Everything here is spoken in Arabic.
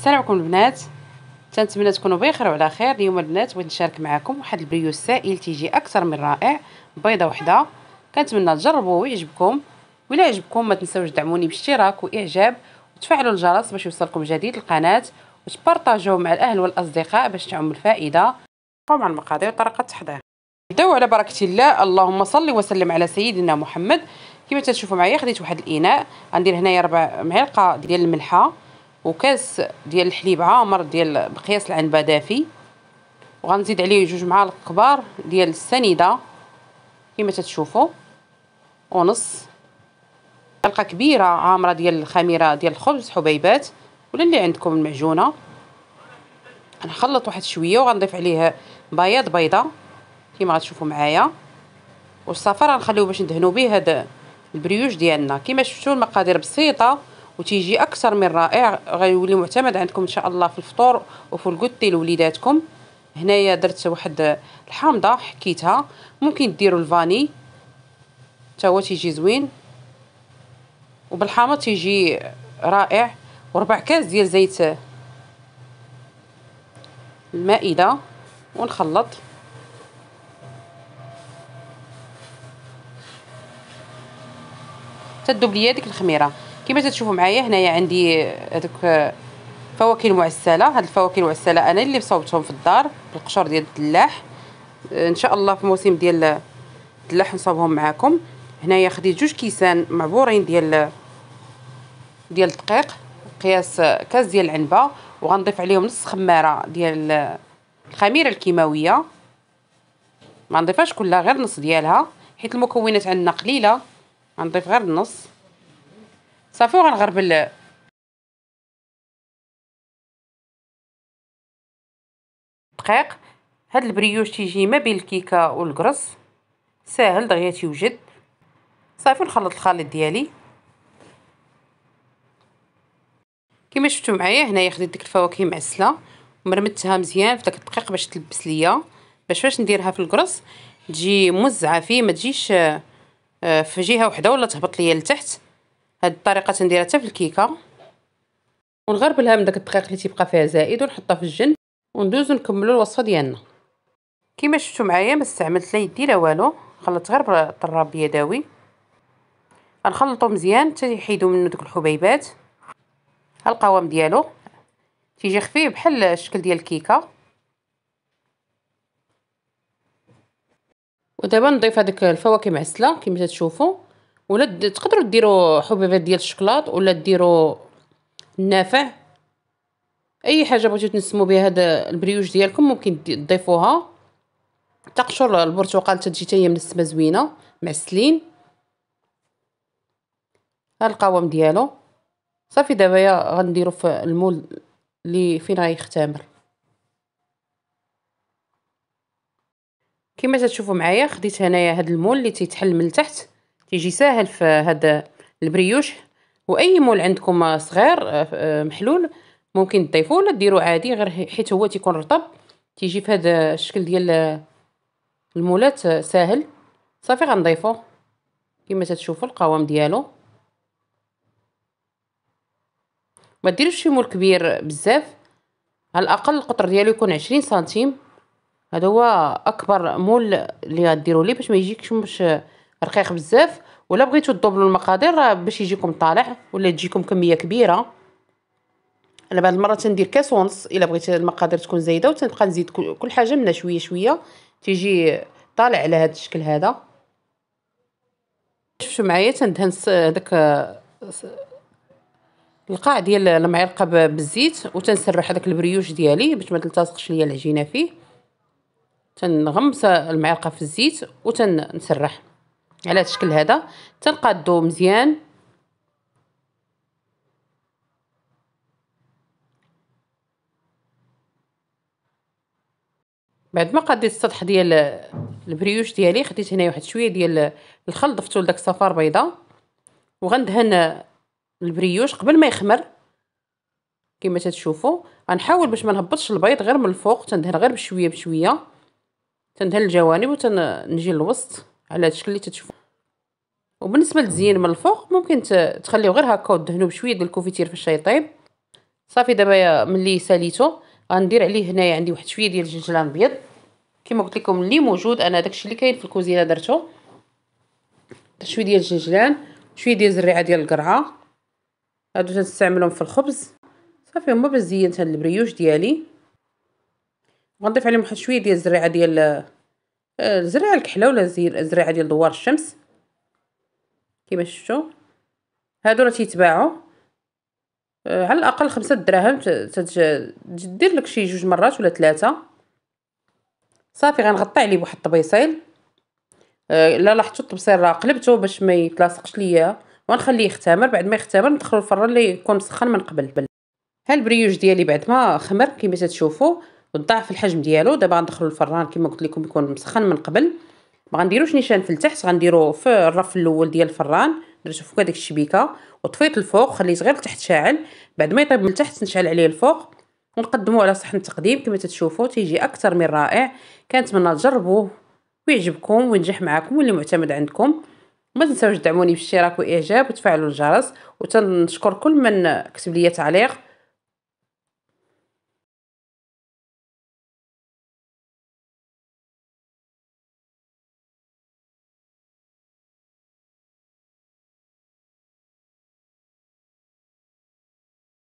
السلام عليكم البنات تنتمنى تكونوا بخير وعلى خير اليوم البنات بغيت نشارك معكم واحد البريو سائل تيجي اكثر من رائع بيضه وحده كنتمنى تجربوه ويعجبكم ولا عجبكم ما تنساوش دعموني باشتراك واعجاب وتفعلوا الجرس باش يوصلكم جديد القناه وتبارطاجوه مع الاهل والاصدقاء باش تعم الفائده على المقادير وطريقه التحضير نبداو على بركه الله اللهم صل وسلم على سيدنا محمد كما تشوفوا معايا خديت واحد الاناء غندير هنايا ربع معلقه ديال الملحه وكاس ديال الحليب عامر ديال مقياس العنبه دافي وغنزيد عليه جوج معالق كبار ديال السنيده كما تتشوفوا ونص حلقه كبيره عامره ديال الخميره ديال الخبز حبيبات ولا اللي عندكم المعجونه غنخلط واحد شويه وغنضيف عليه بياض بيضه كما غتشوفوا معايا والصفار غنخليوه باش ندهنوا به هذا البريوش ديالنا كما شفتوا المقادير بسيطه وتيجي اكثر من رائع غيولي معتمد عندكم ان شاء الله في الفطور وفي الكوتي لوليداتكم هنايا درت واحد الحامضه حكيتها ممكن ديروا الفاني حتى هو تيجي زوين وبالحامض تيجي رائع وربع كاس ديال زيت المائده ونخلط تدوب ليا ديك الخميره كما تشوفوا معايا هنايا عندي هذوك فواكه المعسله هاد الفواكه المعسله انا اللي صوبتهم في الدار بالقشور ديال الدلاح ان شاء الله في موسم ديال الدلاح نصوبهم معاكم هنايا خديت جوج كيسان معبورين ديال ديال الدقيق قياس كاس ديال العنبه وغنضيف عليهم نص خماره ديال الخميره الكيماويه ما نضيفهاش كلها غير نص ديالها حيت المكونات عندنا قليله غنضيف غير النص صافي وغنغربل دقيق هاد البريوش تيجي ما بين الكيكه والكرز ساهل دغيا تيوجد صافي نخلط الخليط ديالي كما شفتوا معايا هنايا خديت ديك الفواكه معسله مرمتها مزيان في داك الدقيق باش تلبس ليا باش فاش نديرها في الكرز تجي موزعه فيه ما تجيش آه، في جهه وحده ولا تهبط ليا لتحت هاد الطريقه تنديرها حتى في الكيكه ونغربلها من داك الدقيق اللي تيبقى فيها زائد ونحطها في الجنب وندوزو نكملو الوصفه ديالنا كيما شفتو معايا ما استعملت لا يدي لا والو خلطت غير بالطراب يدوي غنخلطو مزيان حتى يحيدو منو دوك الحبيبات ها القوام ديالو تيجي خفيف بحال الشكل ديال الكيكه ودابا نضيف هذيك الفواكه معسله كما تشوفوا ولا تقدروا ديروا حبيبات ديال الشكلاط ولا ديروا النافع اي حاجه بغيتو تنسمو بها هذا البريوش ديالكم ممكن تضيفوها تقشر البرتقال تجي حتى هي منسمه زوينه معسلين ها القوام ديالو صافي دابا غنديرو في المول اللي فين غيختمر كما تشوفوا معايا خديت هنايا هاد المول اللي تيتحل من التحت تيجي ساهل في هذا البريوش واي مول عندكم صغير آه، آه، محلول ممكن تضيفوه ولا ديرو عادي غير حيت هو تيكون رطب تيجي في هذا الشكل ديال المولات آه، ساهل صافي غنضيفوه كما تتشوفوا القوام ديالو ما ديروش شي مول كبير بزاف على الاقل القطر ديالو يكون 20 سنتيم هذا هو اكبر مول اللي غديروا ليه باش ما يجيكش مش رقيق بزاف ولا بغيتو تضبلوا المقادير راه باش يجيكم طالع ولا تجيكم كميه كبيره انا بعض المرات تندير كاس ونص الا بغيت المقادير تكون زايده وتنبقى نزيد كل حاجه منها شويه شويه تيجي طالع على هذا الشكل هذا شفتوا معايا تندهن داك القاع ديال المعلقه بالزيت وتنسرح هذاك البريوش ديالي باش ما تلتصقش ليا العجينه فيه تنغمس المعلقه في الزيت وتنسرح على هاد الشكل هذا تنقادو مزيان بعد ما قديت السطح ديال البريوش ديالي خديت هنا واحد شويه ديال الخل ضفتو لداك الصفار بيضه وغندهن البريوش قبل ما يخمر كما تتشوفوا غنحاول باش ما نهبطش البيض غير من الفوق تندهن غير بشويه بشويه تندهن الجوانب وتنجي للوسط على هذا الشكل اللي تتشوفوا وبالنسبه للتزيين من الفوق ممكن تخليه غير هكا وتدهنوه بشويه ديال الكوفيتير الشاي يطيب صافي دابا ملي ساليتو غندير عليه هنايا عندي واحد شويه ديال الجنجلان ابيض كما قلت لكم اللي موجود انا داكشي اللي كاين في الكوزينه درته شويه ديال الجنجلان شويه ديال الزريعه ديال القرعه هادو تنستعملهم في الخبز صافي هما باش زينت هاد البريوش ديالي غنضيف عليهم واحد شويه ديال الزريعه ديال الزريعه آه، الكحله ولا الزريعه ديال دوار الشمس كما شفتوا هادو راه تيتباعوا آه، على الاقل خمسة دراهم تدير لك شي جوج مرات ولا ثلاثه صافي غنغطي عليه بواحد الطبيصيل آه، الا لاحظتوا الطبصيل راه قلبته باش ما يتلاصقش ليا ونخليه يختمر بعد ما يختمر ندخلو الفرن اللي يكون مسخن من قبل ها البريوش ديالي بعد ما خمر كما تتشوفو وتضاعف الحجم ديالو دابا غندخلو الفران كيما قلت لكم يكون مسخن من قبل ما غنديروش نيشان في التحت غنديرو في الرف الاول ديال الفران درتو فوق هذيك الشبيكه وطفيت الفوق خليت غير التحت شاعل بعد ما يطيب من التحت نشعل عليه الفوق ونقدموه على صحن التقديم كما تتشوفوا تيجي اكثر من رائع كنتمنى تجربوه ويعجبكم وينجح معكم واللي معتمد عندكم ما تنساوش تدعموني بالاشتراك واعجاب وتفعلوا الجرس وتنشكر كل من كتب لي تعليق